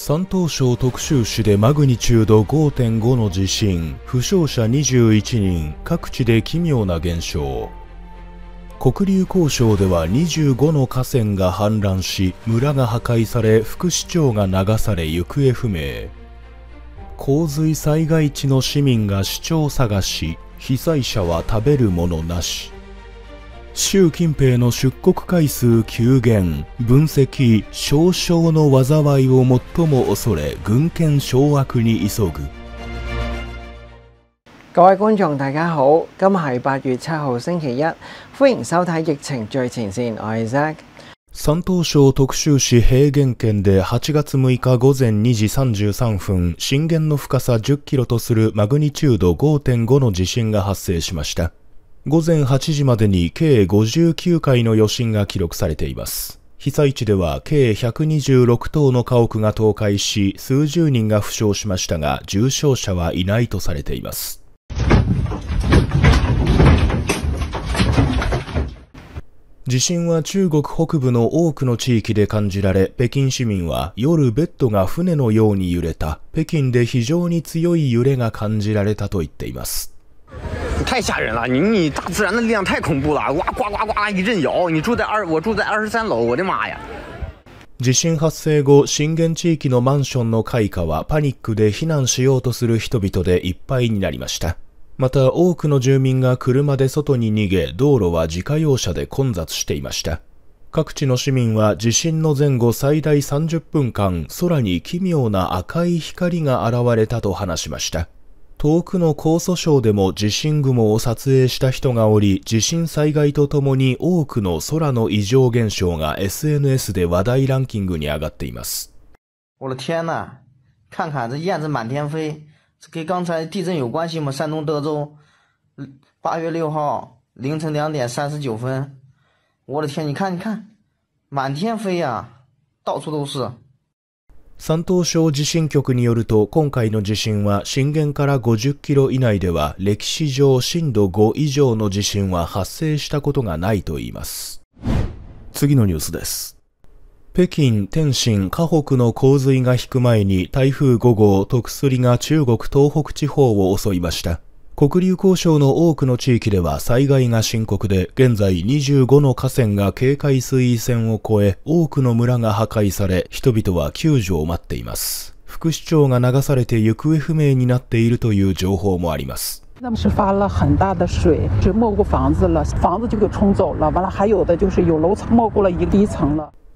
山東省特集市でマグニチュード5.5の地震負傷者21人各地で奇妙な現象黒竜江省では25の河川が氾濫し村が破壊され副市長が流され行方不明洪水災害地の市民が市長探し被災者は食べるものなし習近平の出国回数急減、分析、少々の災いを最も恐れ、軍権掌握に急ぐ。各位大家好，今日八月七星期一，迎收睇《疫情最前我 Zack。山東省特州市平原県で8月6日午前2時33分、震源の深さ10キロとするマグニチュード5.5の地震が発生しました。午前8時までに計59回の余震が記録されています。被災地では計126棟の家屋が倒壊し、数十人が負傷しましたが、重傷者はいないとされています。地震は中国北部の多くの地域で感じられ、北京市民は夜ベッドが船のように揺れた、北京で非常に強い揺れが感じられたと言っています。太吓人了！你你大自然的力量太恐怖了，呱呱呱一阵摇。你住在二，我住在二十三楼，我的妈呀！地震発生後、震源地域のマンションの開花はパニックで避難しようとする人々でいっぱいになりました。また多くの住民が車で外に逃げ、道路は自家用車で混雑していました。各地の市民は地震の前後最大30分間、空に奇妙な赤い光が現れたと話しました。遠くの江蘇省でも地震雲を撮影した人がおり、地震災害とともに多くの空の異常現象が SNS で話題ランキングに上がっています。我的天呐，看看这燕子满天飞，这跟刚才地震有关系吗？山东德州，八月六号凌晨两点三十九分，我的天，你看，你看，满天飞呀、啊，到处都是。山東省地震局によると今回の地震は震源から50キロ以内では歴史上震度5以上の地震は発生したことがないといいます次のニュースです北京、天津、河北の洪水が引く前に台風5号、特すりが中国東北地方を襲いました。黒竜交渉の多くの地域では災害が深刻で、現在25の河川が警戒水位線を越え、多くの村が破壊され、人々は救助を待っています。副市長が流されて行方不明になっているという情報もあります。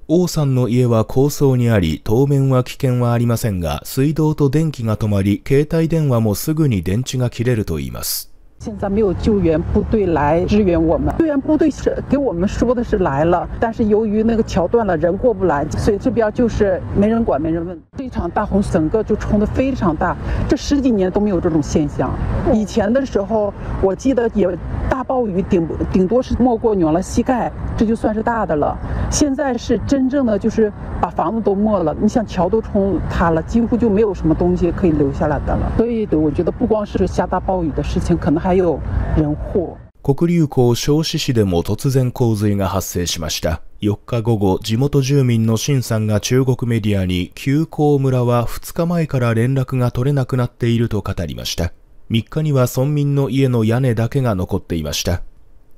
王さんの家は高層にあり、当面は危険はありませんが、水道と電気が止まり、携帯電話もすぐに電池が切れると言います。现在没有救援部队来支援我们，救援部队是给我们说的是来了，但是由于那个桥断了，人过不来，所以这边就是没人管没人问。这场大洪，整个就冲得非常大，这十几年都没有这种现象。以前的时候，我记得也大暴雨，顶顶多是没过牛了膝盖，这就算是大的了。现在是真正的就是把房子都没了，你想桥都冲塌了，几乎就没有什么东西可以留下来的了。所以，我觉得不光是下大暴雨的事情，可能还有人祸。黒竜港小志市でも突然洪水が発生しました。4日午後、地元住民のシンさんが中国メディアに、旧江村は2日前から連絡が取れなくなっていると語りました。3日には村民の家の屋根だけが残っていました。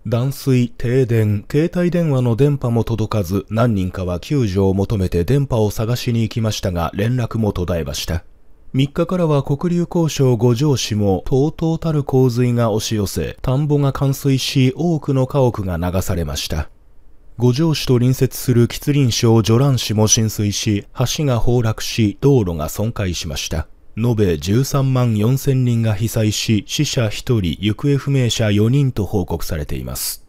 断水、停電、携帯電話の電波も届かず、何人かは救助を求めて電波を探しに行きましたが、連絡も途絶えました。3日からは国流交渉五条市も、とうとうたる洪水が押し寄せ、田んぼが冠水し、多くの家屋が流されました。五条市と隣接する吉林省助蘭市も浸水し、橋が崩落し、道路が損壊しました。延べ13万4000人が被災し、死者1人、行方不明者4人と報告されています。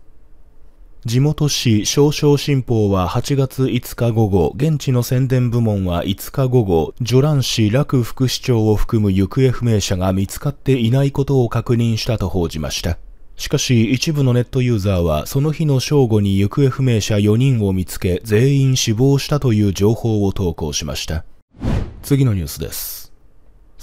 地元紙少々新報は8月5日午後、現地の宣伝部門は5日午後、ジョラン市楽副市長を含む行方不明者が見つかっていないことを確認したと報じました。しかし一部のネットユーザーはその日の正午に行方不明者4人を見つけ全員死亡したという情報を投稿しました。次のニュースです。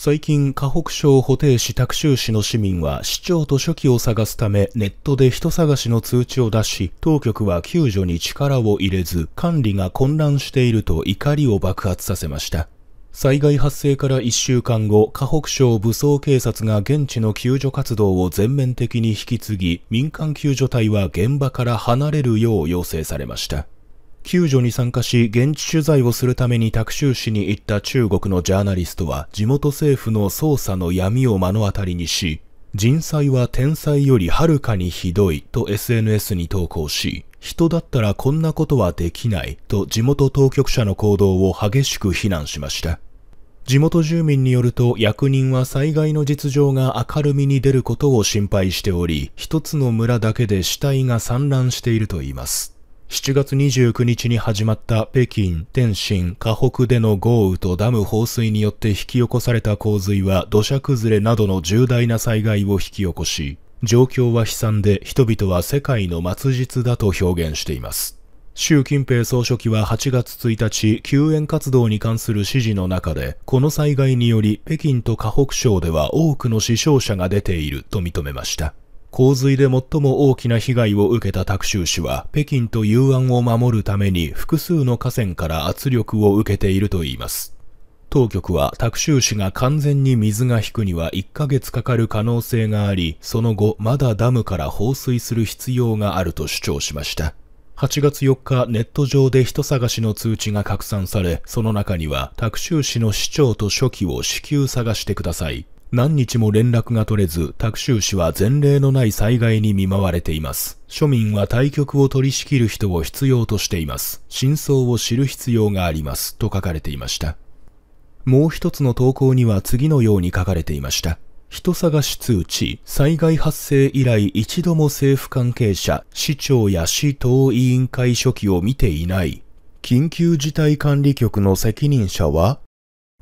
最近、河北省保定市拓州市の市民は市長と書記を探すためネットで人探しの通知を出し、当局は救助に力を入れず、管理が混乱していると怒りを爆発させました。災害発生から1週間後、河北省武装警察が現地の救助活動を全面的に引き継ぎ、民間救助隊は現場から離れるよう要請されました。救助に参加し現地取材をするためにタク州市に行った中国のジャーナリストは地元政府の捜査の闇を目の当たりにし人災は天災よりはるかにひどいと SNS に投稿し人だったらこんなことはできないと地元当局者の行動を激しく非難しました地元住民によると役人は災害の実情が明るみに出ることを心配しており一つの村だけで死体が散乱しているといいます7月29日に始まった北京、天津、河北での豪雨とダム放水によって引き起こされた洪水は土砂崩れなどの重大な災害を引き起こし、状況は悲惨で人々は世界の末日だと表現しています。習近平総書記は8月1日、救援活動に関する指示の中で、この災害により北京と河北省では多くの死傷者が出ていると認めました。洪水で最も大きな被害を受けた拓州市は、北京と雄安を守るために複数の河川から圧力を受けているといいます。当局は拓州市が完全に水が引くには1ヶ月かかる可能性があり、その後まだダムから放水する必要があると主張しました。8月4日ネット上で人探しの通知が拡散され、その中には拓州市の市長と初期を至急探してください。何日も連絡が取れず、タクシウ氏は前例のない災害に見舞われています。庶民は対局を取り仕切る人を必要としています。真相を知る必要があります。と書かれていました。もう一つの投稿には次のように書かれていました。人探し通知、災害発生以来一度も政府関係者、市長や市党委員会書記を見ていない。緊急事態管理局の責任者は、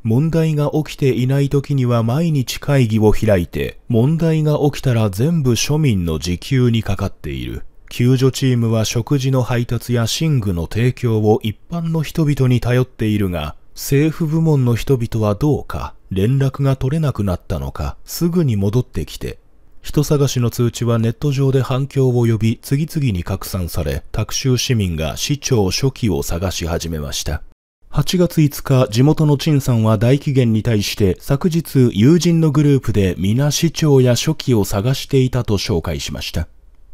問題が起きていない時には毎日会議を開いて、問題が起きたら全部庶民の時給にかかっている。救助チームは食事の配達や寝具の提供を一般の人々に頼っているが、政府部門の人々はどうか、連絡が取れなくなったのか、すぐに戻ってきて、人探しの通知はネット上で反響を呼び、次々に拡散され、タクシー市民が市長初期を探し始めました。8月5日、地元の陳さんは大紀元に対して昨日友人のグループで皆市長や書記を探していたと紹介しました。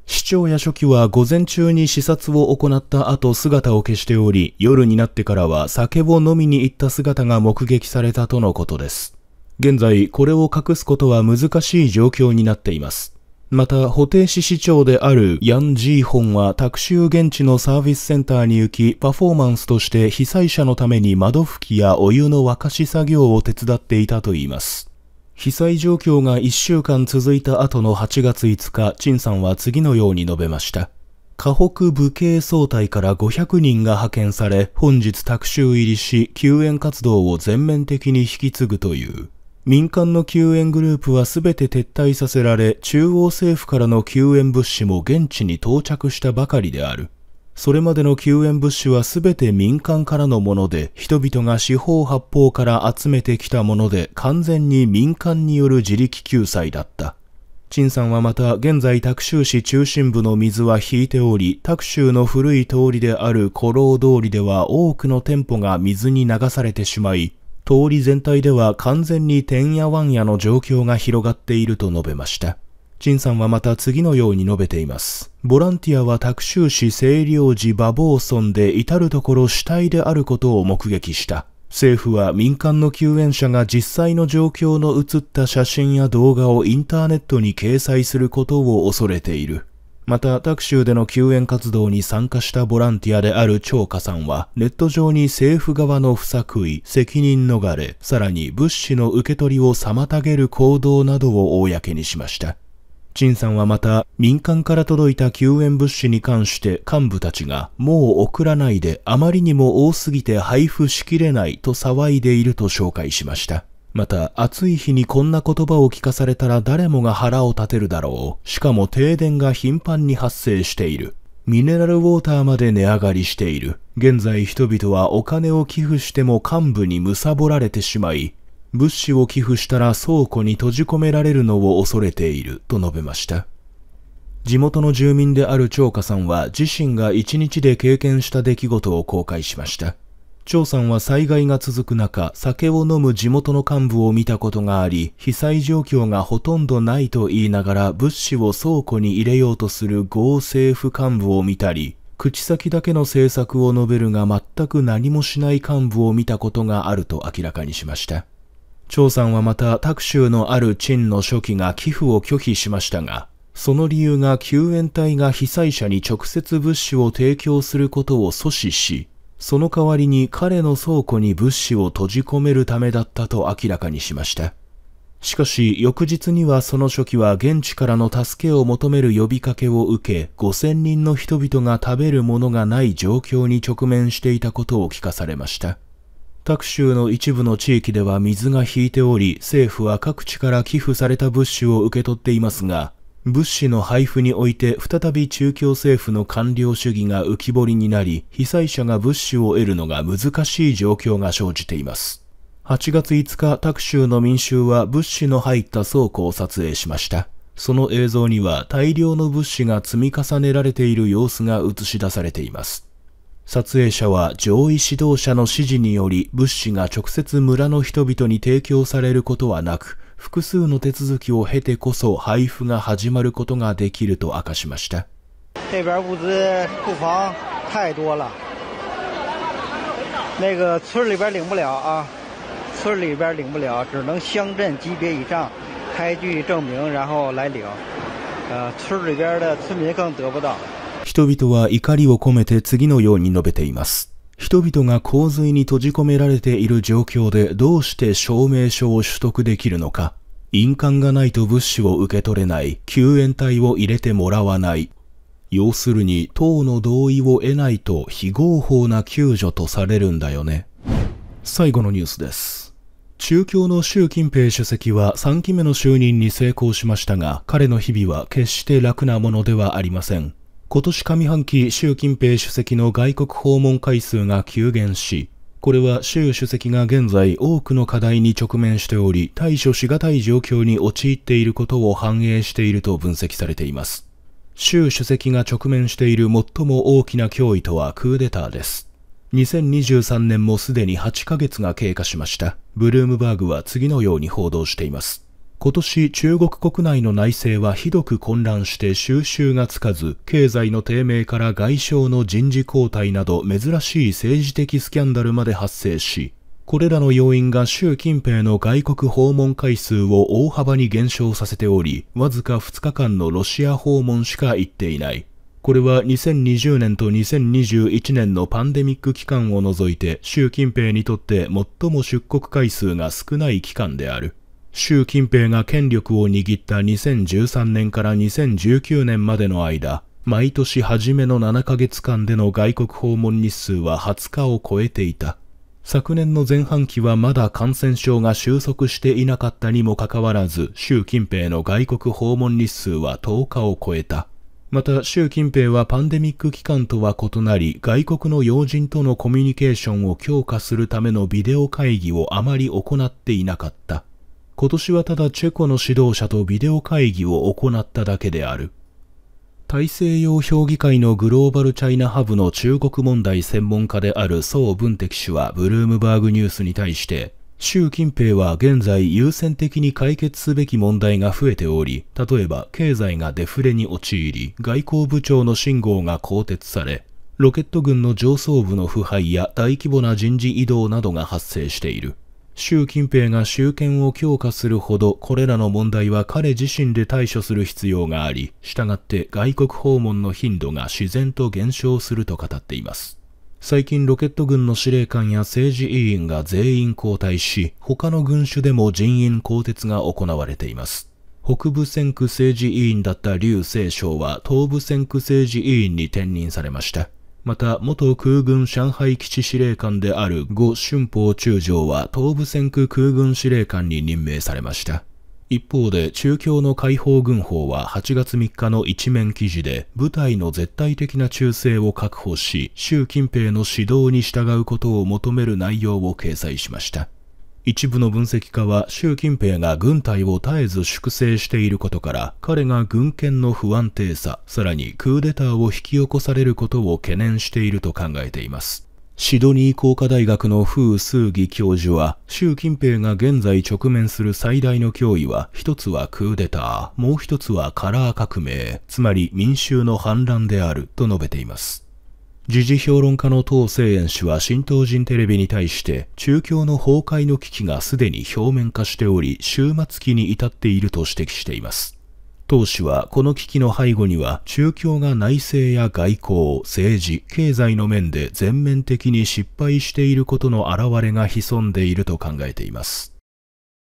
市長や書記は午前中に視察を行った後姿を消しており、夜になってからは酒を飲みに行った姿が目撃されたとのことです。現在、これを隠すことは難しい状況になっています。また、保定市市長であるヤン・ジーホンはタクシュー現地のサービスセンターに行き、パフォーマンスとして被災者のために窓拭きやお湯の沸かし作業を手伝っていたといいます。被災状況が1週間続いた後の8月5日、陳さんは次のように述べました。河北武警総隊から500人が派遣され、本日タクシュー入りし、救援活動を全面的に引き継ぐという。民間の救援グループは全て撤退させられ、中央政府からの救援物資も現地に到着したばかりである。それまでの救援物資は全て民間からのもので、人々が四方八方から集めてきたもので、完全に民間による自力救済だった。陳さんはまた、現在タクー市中心部の水は引いており、タクシーの古い通りである古老通りでは多くの店舗が水に流されてしまい、通り全体では完全にてんやわんやの状況が広がっていると述べました。陳さんはまた次のように述べています。ボランティアはタク州市清涼寺馬房村で至るところ死体であることを目撃した。政府は民間の救援者が実際の状況の写った写真や動画をインターネットに掲載することを恐れている。また、タク州での救援活動に参加したボランティアである張家さんは、ネット上に政府側の不作為、責任逃れ、さらに物資の受け取りを妨げる行動などを公にしました。陳さんはまた、民間から届いた救援物資に関して幹部たちが、もう送らないであまりにも多すぎて配布しきれないと騒いでいると紹介しました。また暑い日にこんな言葉を聞かされたら誰もが腹を立てるだろう。しかも停電が頻繁に発生している。ミネラルウォーターまで値上がりしている。現在人々はお金を寄付しても幹部に貪られてしまい、物資を寄付したら倉庫に閉じ込められるのを恐れていると述べました。地元の住民である張家さんは自身が一日で経験した出来事を公開しました。張さんは災害が続く中、酒を飲む地元の幹部を見たことがあり、被災状況がほとんどないと言いながら物資を倉庫に入れようとする豪政府幹部を見たり、口先だけの政策を述べるが全く何もしない幹部を見たことがあると明らかにしました。張さんはまた、タク州のある陳の書記が寄付を拒否しましたが、その理由が救援隊が被災者に直接物資を提供することを阻止し、その代わりに彼の倉庫に物資を閉じ込めるためだったと明らかにしました。しかし翌日にはその初期は現地からの助けを求める呼びかけを受け5000人の人々が食べるものがない状況に直面していたことを聞かされました。各州の一部の地域では水が引いており、政府は各地から寄付された物資を受け取っていますが、物資の配布において再び中共政府の官僚主義が浮き彫りになり、被災者が物資を得るのが難しい状況が生じています。8月5日、タク州の民衆は物資の入った倉庫を撮影しました。その映像には大量の物資が積み重ねられている様子が映し出されています。撮影者は上位指導者の指示により物資が直接村の人々に提供されることはなく、複数の手続きを経てこそ配布が始まることができると明かしました。那个村里边领不了啊，村里边领不了，只能乡镇级别以上开具证明，然后来领。呃，村里边的村民更得不到。人々は怒りを込めて次のように述べています。人々が洪水に閉じ込められている状況でどうして証明書を取得できるのか。印鑑がないと物資を受け取れない、救援隊を入れてもらわない。要するに、党の同意を得ないと非合法な救助とされるんだよね。最後のニュースです。中共の習近平主席は3期目の就任に成功しましたが、彼の日々は決して楽なものではありません。今年上半期、習近平主席の外国訪問回数が急減し、これは習主席が現在多くの課題に直面しており、対処しがたい状況に陥っていることを反映していると分析されています。習主席が直面している最も大きな脅威とはクーデターです。2023年もすでに8ヶ月が経過しました。ブルームバーグは次のように報道しています。今年中国国内の内政はひどく混乱して収拾がつかず、経済の低迷から外相の人事交代など珍しい政治的スキャンダルまで発生し、これらの要因が習近平の外国訪問回数を大幅に減少させており、わずか2日間のロシア訪問しか行っていない。これは2020年と2021年のパンデミック期間を除いて習近平にとって最も出国回数が少ない期間である。習近平が権力を握った2013年から2019年までの間、毎年初めの7ヶ月間での外国訪問日数は20日を超えていた。昨年の前半期はまだ感染症が収束していなかったにもかかわらず、習近平の外国訪問日数は10日を超えた。また、習近平はパンデミック期間とは異なり、外国の要人とのコミュニケーションを強化するためのビデオ会議をあまり行っていなかった。今年はただチェコの指導者とビデオ会議を行っただけである。大西洋評議会のグローバルチャイナハブの中国問題専門家である宋文敵氏はブルームバーグニュースに対して、習近平は現在優先的に解決すべき問題が増えており、例えば経済がデフレに陥り、外交部長の信号が更迭され、ロケット軍の上層部の腐敗や大規模な人事異動などが発生している。習近平が集権を強化するほどこれらの問題は彼自身で対処する必要があり、従って外国訪問の頻度が自然と減少すると語っています。最近ロケット軍の司令官や政治委員が全員交代し、他の軍種でも人員更迭が行われています。北部戦区政治委員だった劉清省は東部戦区政治委員に転任されました。また、元空軍上海基地司令官である呉春宝中将は東部戦区空軍司令官に任命されました。一方で、中共の解放軍法は8月3日の一面記事で、部隊の絶対的な忠誠を確保し、習近平の指導に従うことを求める内容を掲載しました。一部の分析家は習近平が軍隊を絶えず粛清していることから彼が軍権の不安定ささらにクーデターを引き起こされることを懸念していると考えていますシドニー工科大学の風数義教授は習近平が現在直面する最大の脅威は一つはクーデターもう一つはカラー革命つまり民衆の反乱であると述べています時事評論家の唐生炎氏は新東人テレビに対して中共の崩壊の危機がすでに表面化しており終末期に至っていると指摘しています唐氏はこの危機の背後には中共が内政や外交政治経済の面で全面的に失敗していることの表れが潜んでいると考えています